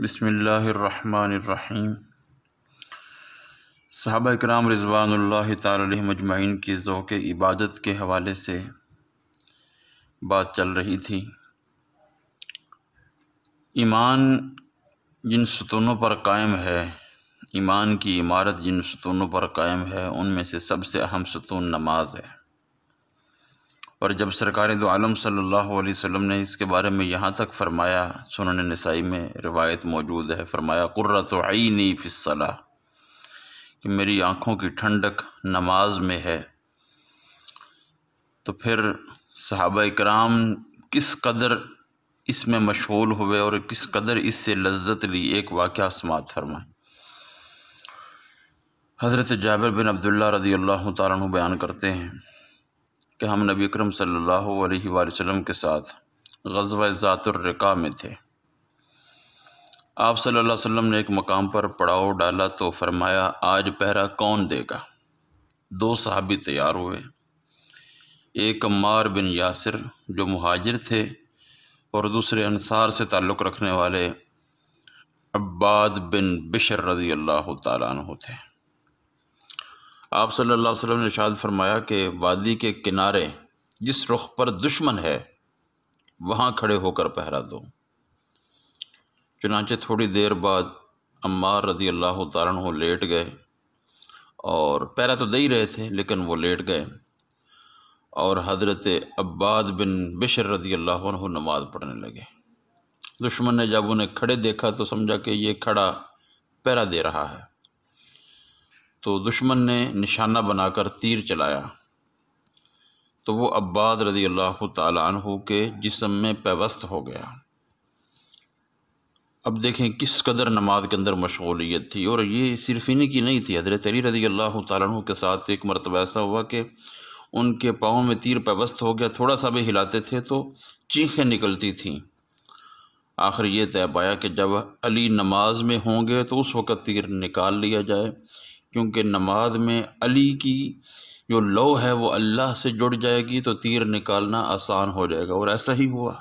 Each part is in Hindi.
बसमीम साहब कराम रिजवानल्ल ताली की ज़ौक़ इबादत के हवाले से बात चल रही थी ईमान जिन सतूनों पर कायम है ईमान की इमारत जिन सतूनों पर कायम है उनमें से सबसे अहम सतून नमाज है और जब सरकार दो आलम सल्लल्लाहु अलैहि वसल्लम ने इसके बारे में यहाँ तक फरमाया सुन तो नसाई में रिवायत मौजूद है फरमाया कुर्रत आईनी फ़िसला कि मेरी आँखों की ठंडक नमाज में है तो फिर सहाब कराम किस कदर इसमें मशगूल हुए और किस कदर इससे लज्जत ली एक वाक़ समात फरमाएँ हज़रत जाबिर बिन अब्दुल्ला रदी अल्लाह बयान करते हैं कि हम नबी अक्रम सल्लल्लाहु के साथ गजवा में थे आप सल्लल्लाहु अलैहि वसल्लम ने एक मकाम पर पड़ाव डाला तो फरमाया आज पहरा कौन देगा दो साहबी तैयार हुए एक अम्मार बिन यासिर जो महाजिर थे और दूसरे अनसार से ताल्लुक़ रखने वाले अब्बाद बिन बिशर रज़ी अल्लाह तु थे आप सल्लल्लाहु अलैहि वसल्लम ने शाद फरमाया कि वादी के किनारे जिस रुख पर दुश्मन है वहाँ खड़े होकर पहरा दो चुनाचे थोड़ी देर बाद अम्मार रदी अल्लाह तारन लेट गए और पैरा तो दे ही रहे थे लेकिन वो लेट गए और हजरत अब्बाद बिन बिशर रदी अल्लाह नमाज पढ़ने लगे दुश्मन ने जब उन्हें खड़े देखा तो समझा कि ये खड़ा पैरा दे रहा है तो दुश्मन ने निशाना बनाकर तीर चलाया तो वो अब्बाद रज़ी अल्लाह तु के जिसम में पेवस्त हो गया अब देखें किस कदर नमाज के अंदर मशगूलियत थी और ये सिर्फ इन्हीं की नहीं थी हजरत तरी रजी अल्लाह तु के साथ एक मरतबा ऐसा हुआ कि उनके पाँव में तीर पेवस्त हो गया थोड़ा सा भी हिलाते थे तो चीखें निकलती थीं आखिर ये तय पाया कि जब अली नमाज में होंगे तो उस वक़्त तीर निकाल लिया जाए क्योंकि नमाज में अली की जो लो है वो अल्लाह से जुड़ जाएगी तो तीर निकालना आसान हो जाएगा और ऐसा ही हुआ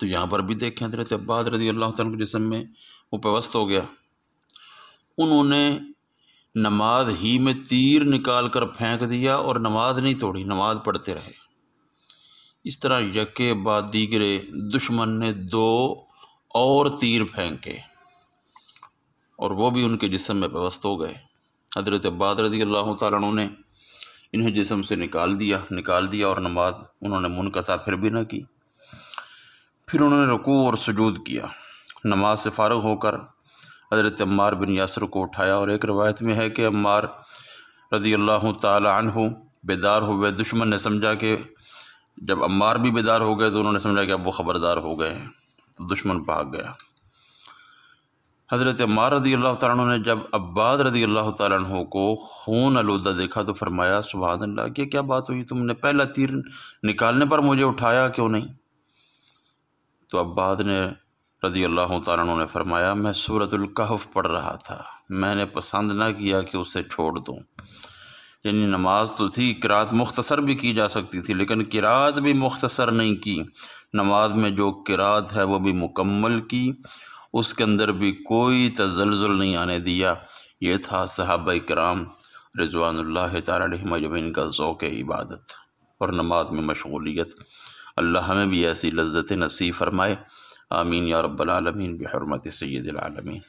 तो यहाँ पर भी देखें हजरत अब्बाद रजी अल्लाह के जिसम में वो पेवस्त हो गया उन्होंने नमाज ही में तीर निकाल कर फेंक दिया और नमाज नहीं तोड़ी नमाज पढ़ते रहे इस तरह यके बाद दीगरे दुश्मन ने दो और तीर फेंके और वो भी उनके जिसम में व्यवस्थ हो गए हजरत अब्बाद रज़ी अल्लाह तु ने इन्हें जिसम से निकाल दिया निकाल दिया और नमाज उन्होंने मुनकता फिर भी ना की फिर उन्होंने रकू और सजूद किया नमाज से फारग होकर हज़रत अम्मार बिन यासर को उठाया और एक रवायत में है कि अम्मार रजी अल्लाह तन हो बेदार हुए दुश्मन ने समझा कि जब अम्मार भी बेदार हो गए तो उन्होंने समझा कि अब वो ख़बरदार हो गए हैं तो दुश्मन भाग गया हज़रत मार रदी अल्लाह तु ने जब अब्बाद रदी अल्लाह तु को खून आलूदा देखा तो फरमाया सुबह अल्लाह कि क्या बात हुई तुमने पहला तीर निकालने पर मुझे उठाया क्यों नहीं तो अब्बाद ने रदी अल्लाह तु ने फरमाया मैं सूरतुल्कहफ़ पढ़ रहा था मैंने पसंद ना किया कि उसे छोड़ दूँ यानी नमाज तो थी किरात मुख्तसर भी की जा सकती थी लेकिन किरात भी मुख्तसर नहीं की नमाज में जो किरात है वह भी मुकम्मल की उसके अंदर भी कोई तजलजल नहीं आने दिया ये था साहब कराम रजवानल्ला तारमिन का ज़ौक़ इबादत और नमाज में मशगूलियत अल्लाह हमें भी ऐसी लज्जत नसीब फरमाए आमीन या रब्बल आलमीन बेहरमत सैदिल